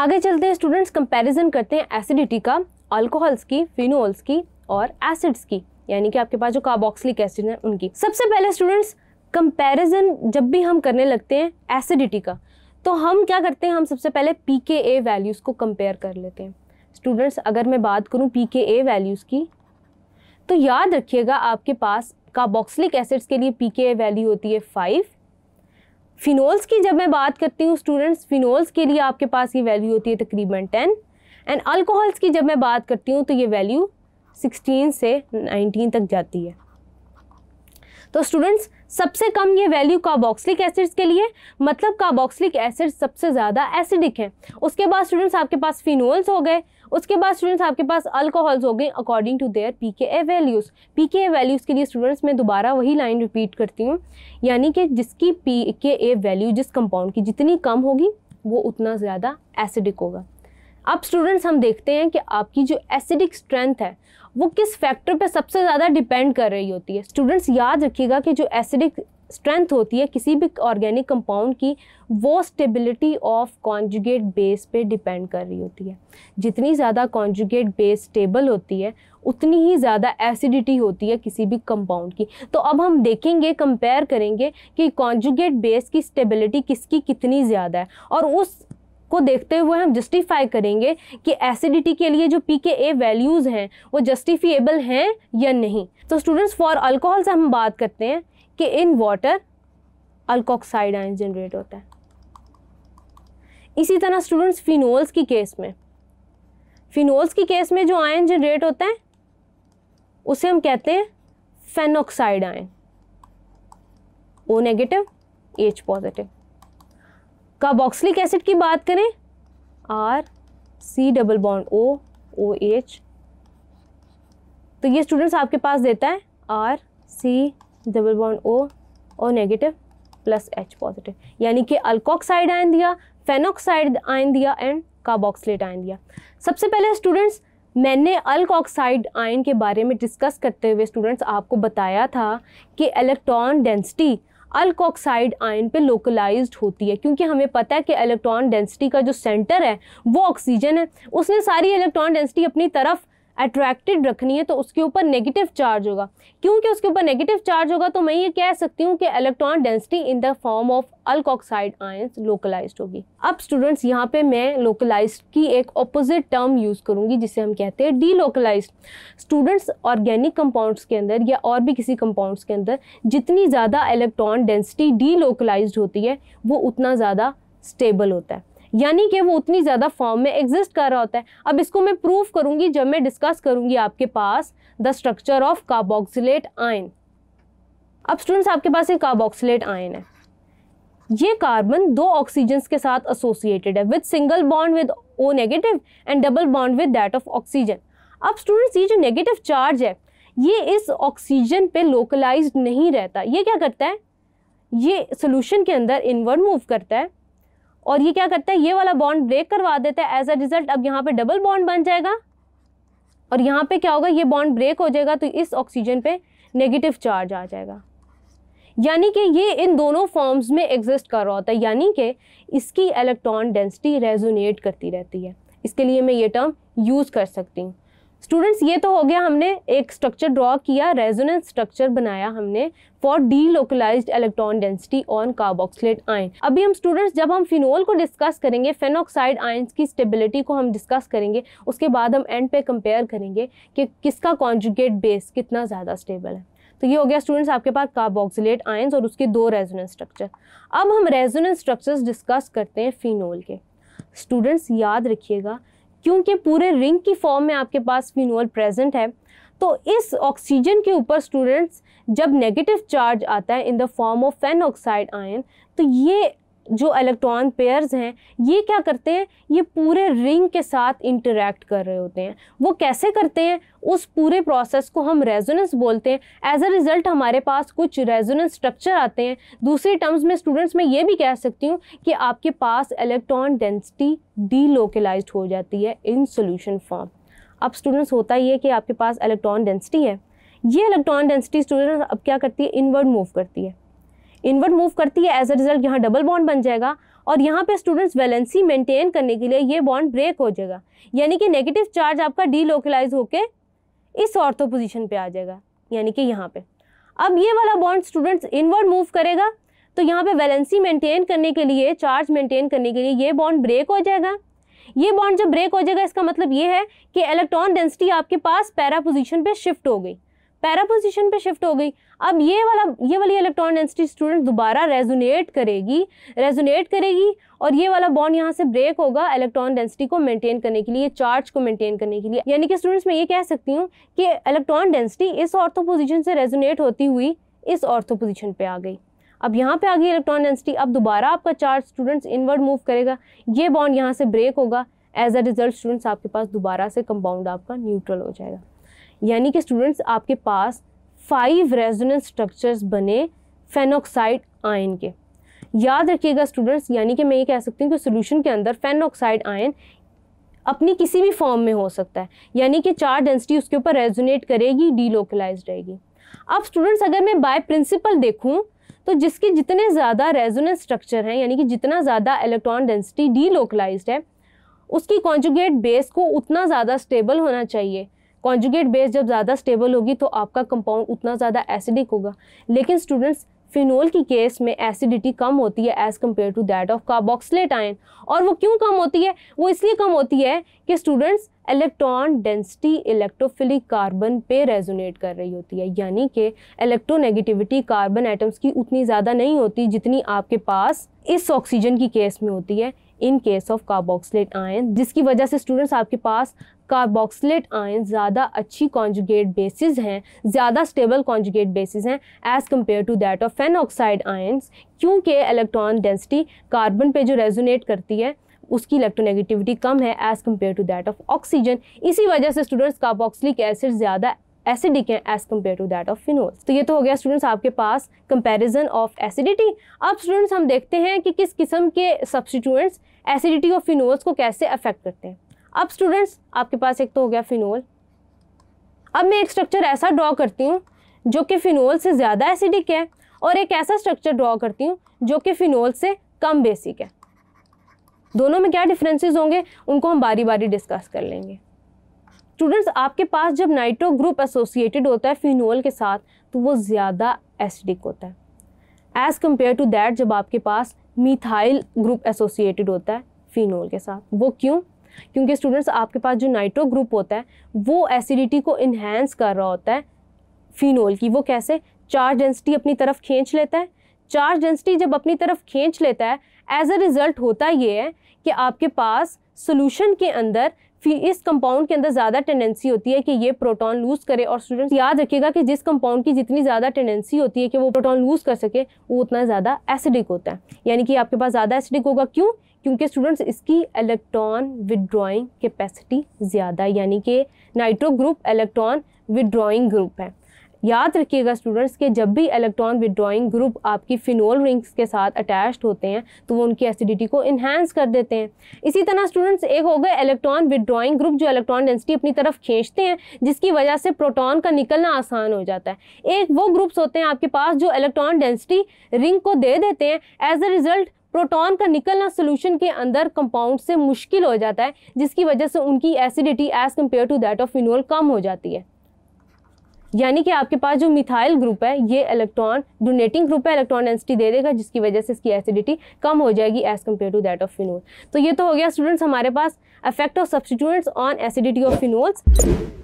आगे चलते हैं स्टूडेंट्स कंपैरिजन करते हैं एसिडिटी का अल्कोहल्स की फिनोल्स की और एसिड्स की यानी कि आपके पास जो कार्बोक्सिलिक एसिड है उनकी सबसे पहले स्टूडेंट्स कंपैरिजन जब भी हम करने लगते हैं एसिडिटी का तो हम क्या करते हैं हम सबसे पहले पी के ए वैल्यूज़ को कंपेयर कर लेते हैं स्टूडेंट्स अगर मैं बात करूँ पी के ए वैल्यूज़ की तो याद रखिएगा आपके पास कार्बोक्सिलिक एसिड्स के लिए पी के ए वैल्यू होती है फाइव फिनोल्स की जब मैं बात करती हूँ स्टूडेंट्स फिनोल्स के लिए आपके पास ये वैल्यू होती है तकरीबन टेन एंड अल्कोहल्स की जब मैं बात करती हूँ तो ये वैल्यू सिक्सटीन से नाइनटीन तक जाती है तो स्टूडेंट्स सबसे कम ये वैल्यू कार्बोक्सिलिक एसिड्स के लिए मतलब कार्बोक्सिलिक एसिड सबसे ज़्यादा एसिडिक हैं उसके बाद स्टूडेंट्स आपके पास फिनोल्स हो गए उसके बाद स्टूडेंट्स आपके पास अल्कोहल्स हो गए अकॉर्डिंग टू देयर पी के ए वैल्यूज़ पी के ए वैल्यूज़ के लिए स्टूडेंट्स मैं दोबारा वही लाइन रिपीट करती हूँ यानी कि जिसकी पी के ए वैल्यू जिस कंपाउंड की जितनी कम होगी वो उतना ज़्यादा एसिडिक होगा अब स्टूडेंट्स हम देखते हैं कि आपकी जो एसिडिक स्ट्रेंथ है वो किस फैक्टर पे सबसे ज़्यादा डिपेंड कर रही होती है स्टूडेंट्स याद रखिएगा कि जो एसिडिक स्ट्रेंथ होती है किसी भी ऑर्गेनिक कंपाउंड की वो स्टेबिलिटी ऑफ कॉन्जुगेट बेस पे डिपेंड कर रही होती है जितनी ज़्यादा कॉन्जुगेट बेस स्टेबल होती है उतनी ही ज़्यादा एसिडिटी होती है किसी भी कंपाउंड की तो अब हम देखेंगे कंपेयर करेंगे कि कॉन्जुगेट बेस की स्टेबिलिटी किसकी कितनी ज़्यादा है और उस को देखते हुए हम जस्टिफाई करेंगे कि एसिडिटी के लिए जो पी के ए वैल्यूज़ हैं वो जस्टिफिएबल हैं या नहीं तो स्टूडेंट्स फॉर अल्कोहल से हम बात करते हैं कि in water alkoxide ion generate होता है इसी तरह स्टूडेंट्स फिनोल्स की केस में फिनोल्स की केस में जो आयन जनरेट होता है उसे हम कहते हैं phenoxide ion O negative H positive carboxylic acid की बात करें R C double bond O O H तो ये स्टूडेंट्स आपके पास देता है R C double bond O O negative plus H positive यानी कि अल्कोक्साइड आयन दिया फेनोक्साइड आयन दिया एंड कार्बोक्सिलेट आयन दिया सबसे पहले स्टूडेंट्स मैंने अल्कोक्साइड आयन के बारे में डिस्कस करते हुए स्टूडेंट्स आपको बताया था कि इलेक्ट्रॉन डेंसिटी अल्कोक्साइड आयन पे लोकलाइज्ड होती है क्योंकि हमें पता है कि इलेक्ट्रॉन डेंसिटी का जो सेंटर है वो ऑक्सीजन है उसने सारी इलेक्ट्रॉन डेंसिटी अपनी तरफ अट्रैक्टेड रखनी है तो उसके ऊपर नेगेटिव चार्ज होगा क्योंकि उसके ऊपर नेगेटिव चार्ज होगा तो मैं ये कह सकती हूँ कि electron density in the form of alkoxide ions localized होगी अब स्टूडेंट्स यहाँ पे मैं लोकलाइज्ड की एक ऑपोजिट टर्म यूज़ करूँगी जिसे हम कहते हैं लोकलाइज स्टूडेंट्स ऑर्गेनिक कंपाउंड्स के अंदर या और भी किसी कंपाउंड्स के अंदर जितनी ज़्यादा इलेक्ट्रॉन डेंसिटी डीलोकलाइज्ड होती है वो उतना ज़्यादा स्टेबल होता है यानी कि वो उतनी ज़्यादा फॉर्म में एग्जिस्ट कर रहा होता है अब इसको मैं प्रूव करूँगी जब मैं डिस्कस करूँगी आपके पास the structure of carboxylate ion अब स्टूडेंट्स आपके पास एक कार्बोक्सिलेट आयन है ये कार्बन दो ऑक्सीजन के साथ एसोसिएटेड है with single bond with O negative and double bond with that of oxygen अब स्टूडेंट्स ये जो नेगेटिव चार्ज है ये इस ऑक्सीजन पे लोकलाइज्ड नहीं रहता ये क्या करता है ये सोल्यूशन के अंदर इनवर्ड मूव करता है और ये क्या करता है ये वाला बॉन्ड ब्रेक करवा देता है एज अ रिजल्ट अब यहाँ पे डबल बॉन्ड बन जाएगा और यहाँ पे क्या होगा ये बॉन्ड ब्रेक हो जाएगा तो इस ऑक्सीजन पे नेगेटिव चार्ज आ जाएगा यानी कि ये इन दोनों फॉर्म्स में एग्जिस्ट कर रहा होता है यानी कि इसकी इलेक्ट्रॉन डेंसिटी रेजोनेट करती रहती है इसके लिए मैं ये टर्म यूज़ कर सकती हूँ स्टूडेंट्स ये तो हो गया हमने एक स्ट्रक्चर ड्रॉ किया रेजोनेंस स्ट्रक्चर बनाया हमने for delocalize electron density on carboxylate ion अभी हम स्टूडेंट्स जब हम फिनोल को डिस्कस करेंगे फेनोक्साइड आयन्स की स्टेबिलिटी को हम डिस्कस करेंगे उसके बाद हम एंड पे कंपेयर करेंगे कि किसका कॉन्जुगेट बेस कितना ज़्यादा स्टेबल है तो ये हो गया स्टूडेंट्स आपके पास कार्बोक्सिलेट आयन्स और उसके दो रेजोनेंस स्ट्रक्चर अब हम रेजोनेंस स्ट्रक्चर डिस्कस करते हैं फिनोल के स्टूडेंट्स याद रखिएगा क्योंकि पूरे रिंग की फॉर्म में आपके पास फिनोल प्रेजेंट है तो इस ऑक्सीजन के ऊपर स्टूडेंट्स जब नेगेटिव चार्ज आता है in the form of phenoxide ion तो ये जो इलेक्ट्रॉन पेयर्स हैं ये क्या करते हैं ये पूरे रिंग के साथ इंटरेक्ट कर रहे होते हैं वो कैसे करते हैं उस पूरे प्रोसेस को हम रेजोनेंस बोलते हैं एज अ रिज़ल्ट हमारे पास कुछ रेजोनेंस स्ट्रक्चर आते हैं दूसरे टर्म्स में स्टूडेंट्स मैं ये भी कह सकती हूँ कि आपके पास इलेक्ट्रॉन डेंसिटी डीलोकलाइज हो जाती है इन सोल्यूशन फॉर्म अब स्टूडेंट्स होता ही है कि आपके पास इलेक्ट्रॉन डेंसिटी है ये इलेक्ट्रॉन डेंसिटी स्टूडेंट्स अब क्या करती है इनवर्ड मूव करती है इनवर्ड मूव करती है एज अ रिजल्ट यहाँ डबल बॉन्ड बन जाएगा और यहाँ पे स्टूडेंट्स वैलेंसी मेंटेन करने के लिए ये बॉन्ड ब्रेक हो जाएगा यानी कि नेगेटिव चार्ज आपका डीलोकलाइज होके इस ऑर्थो पोजीशन पे आ जाएगा यानी कि यहाँ पर अब ये वाला बॉन्ड स्टूडेंट्स इनवर्ड मूव करेगा तो यहाँ पर वैलेंसी मेंटेन करने के लिए चार्ज मेंटेन करने के लिए ये बॉन्ड ब्रेक हो जाएगा ये बॉन्ड जब ब्रेक हो जाएगा इसका मतलब ये है कि इलेक्ट्रॉन डेंसिटी आपके पास पैरा पोजीशन पे शिफ्ट हो गई पैरा पोजिशन पे शिफ्ट हो गई अब ये वाला ये वाली इलेक्ट्रॉन डेंसिटी स्टूडेंट दोबारा रेजोनेट करेगी रेजोनेट करेगी और ये वाला बॉन्ड यहाँ से ब्रेक होगा इलेक्ट्रॉन डेंसिटी को मेंटेन करने के लिए चार्ज को मेंटेन करने के लिए यानी कि स्टूडेंट्स मैं ये कह सकती हूँ कि इलेक्ट्रॉन डेंसिटी इस ऑर्थो पोजिशन से रेजोनेट होती हुई इस ऑर्थो पोजीशन पर आ गई अब यहाँ पर आ गई इलेक्ट्रॉन डेंसिटी अब दोबारा आपका चार्ज स्टूडेंट्स इनवर्ड मूव करेगा ये बॉन्ड यहाँ से ब्रेक होगा एज अ रिजल्ट स्टूडेंट्स आपके पास दोबारा से कंपाउंड आपका न्यूट्रल हो जाएगा यानी कि स्टूडेंट्स आपके पास फाइव रेजोनेंस स्ट्रक्चर्स बने फेनोक्साइड आयन के याद रखिएगा स्टूडेंट्स यानी कि मैं ये कह सकती हूँ कि सोल्यूशन के अंदर फेनोक्साइड आयन अपनी किसी भी फॉर्म में हो सकता है यानी कि चार डेंसिटी उसके ऊपर रेजोनेट करेगी डीलोकलाइज रहेगी अब स्टूडेंट्स अगर मैं बाय प्रिंसिपल देखूँ तो जिसके जितने ज़्यादा रेजोनेंस स्ट्रक्चर हैं यानी कि जितना ज़्यादा इलेक्ट्रॉन डेंसिटी लोकलाइज है उसकी कॉन्जुगेट बेस को उतना ज़्यादा स्टेबल होना चाहिए कॉन्जुगेट बेस जब ज़्यादा स्टेबल होगी तो आपका कंपाउंड उतना ज़्यादा एसिडिक होगा लेकिन स्टूडेंट्स फिनोल की केस में एसिडिटी कम होती है as compare to that of carboxylate ion और वो क्यों कम होती है वो इसलिए कम होती है कि students electron density electrophilic carbon पे रेजोनेट कर रही होती है यानी कि इलेक्ट्रोनेगेटिविटी कार्बन एटम्स की उतनी ज़्यादा नहीं होती जितनी आपके पास इस ऑक्सीजन की केस में होती है in case of carboxylate ion जिसकी वजह से स्टूडेंट्स आपके पास कार्बोक्सलेट आयन ज़्यादा अच्छी कॉन्जुगेट बेसिस हैं ज़्यादा स्टेबल कॉन्जुगेट बेसिस हैं as compare to that of phenoxide ions क्योंकि इलेक्ट्रॉन डेंसिटी कार्बन पे जो रेजोनेट करती है उसकी इलेक्ट्रोनेगेटिविटी कम है as compare to that of oxygen इसी वजह से स्टूडेंट्स कार्बोक्सलिक एसिड ज़्यादा एसिडिक हैं as compare to that of phenols तो ये तो हो गया स्टूडेंट्स आपके पास कंपेरिजन ऑफ एसिडिटी अब स्टूडेंट्स हम देखते हैं कि किस किस्म के सब्सटीट्यूएंट्स एसिडिटी और फिनोल्स को कैसे अफेक्ट करते हैं अब स्टूडेंट्स आपके पास एक तो हो गया फिनोल अब मैं एक स्ट्रक्चर ऐसा ड्रॉ करती हूँ जो कि फिनोल से ज़्यादा एसिडिक है और एक ऐसा स्ट्रक्चर ड्रॉ करती हूँ जो कि फिनोल से कम बेसिक है दोनों में क्या डिफरेंसेस होंगे उनको हम बारी बारी डिस्कस कर लेंगे स्टूडेंट्स आपके पास जब नाइट्रो ग्रुप एसोसिएटेड होता है फिनोल के साथ तो वो ज़्यादा एसिडिक होता है एज़ कम्पेयर टू दैट जब आपके पास मिथाइल ग्रुप एसोसिएटेड होता है फिनोल के साथ वो क्यों क्योंकि स्टूडेंट्स आपके पास जो नाइट्रो ग्रुप होता है वो एसिडिटी को इन्हेंस कर रहा होता है फिनोल की वो कैसे चार्ज डेंसिटी अपनी तरफ खींच लेता है चार्ज डेंसिटी जब अपनी तरफ खींच लेता है एज अ रिज़ल्ट होता ये है कि आपके पास सोल्यूशन के अंदर फिर इस कंपाउंड के अंदर ज़्यादा टेंडेंसी होती है कि ये प्रोटॉन लूज करे और स्टूडेंट्स याद रखिएगा कि जिस कंपाउंड की जितनी ज़्यादा टेंडेंसी होती है कि वो प्रोटॉन लूज कर सके वो उतना ज़्यादा एसिडिक होता है यानी कि आपके पास ज़्यादा एसिडिक होगा क्यों क्योंकि स्टूडेंट्स इसकी इलेक्ट्रॉन विदड्रॉइंग कैपेसिटी ज़्यादा यानी कि nitro group electron withdrawing group है याद रखिएगा स्टूडेंट्स के जब भी इलेक्ट्रॉन विदड्रॉइंग ग्रुप आपकी फिनोल रिंग्स के साथ अटैच्ड होते हैं तो वो उनकी एसिडिटी को इन्हेंस कर देते हैं इसी तरह स्टूडेंट्स एक हो गए इलेक्ट्रॉन विदड्रॉइंग ग्रुप जो इलेक्ट्रॉन डेंसिटी अपनी तरफ खींचते हैं जिसकी वजह से प्रोटॉन का निकलना आसान हो जाता है एक वो ग्रुप्स होते हैं आपके पास जो इलेक्ट्रॉन डेंसिटी रिंग को दे देते हैं एज अ रिजल्ट प्रोटॉन का निकलना सोल्यूशन के अंदर कंपाउंड से मुश्किल हो जाता है जिसकी वजह से उनकी acidity as compare to that of phenol कम हो जाती है यानी कि आपके पास जो मिथाइल ग्रुप है ये इलेक्ट्रॉन डोनेटिंग ग्रुप है इलेक्ट्रॉन डेंसिटी दे देगा जिसकी वजह से इसकी एसिडिटी कम हो जाएगी as compare to that of phenol तो ये तो हो गया स्टूडेंट्स हमारे पास affect of substituents on acidity of phenols